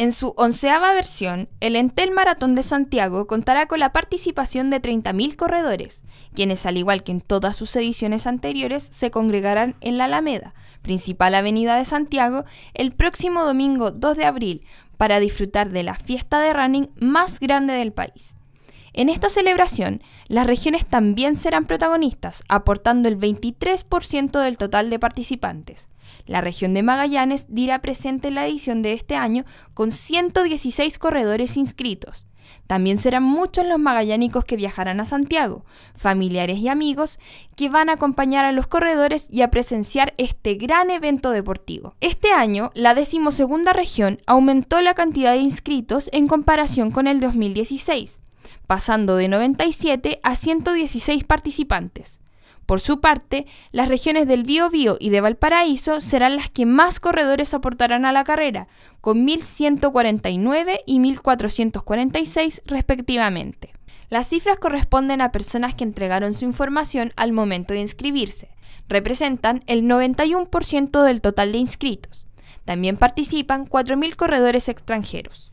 En su onceava versión, el Entel Maratón de Santiago contará con la participación de 30.000 corredores, quienes al igual que en todas sus ediciones anteriores se congregarán en la Alameda, principal avenida de Santiago, el próximo domingo 2 de abril para disfrutar de la fiesta de running más grande del país. En esta celebración, las regiones también serán protagonistas, aportando el 23% del total de participantes. La región de Magallanes dirá presente la edición de este año con 116 corredores inscritos. También serán muchos los magallánicos que viajarán a Santiago, familiares y amigos que van a acompañar a los corredores y a presenciar este gran evento deportivo. Este año, la decimosegunda región aumentó la cantidad de inscritos en comparación con el 2016, pasando de 97 a 116 participantes. Por su parte, las regiones del Biobío y de Valparaíso serán las que más corredores aportarán a la carrera, con 1.149 y 1.446 respectivamente. Las cifras corresponden a personas que entregaron su información al momento de inscribirse. Representan el 91% del total de inscritos. También participan 4.000 corredores extranjeros.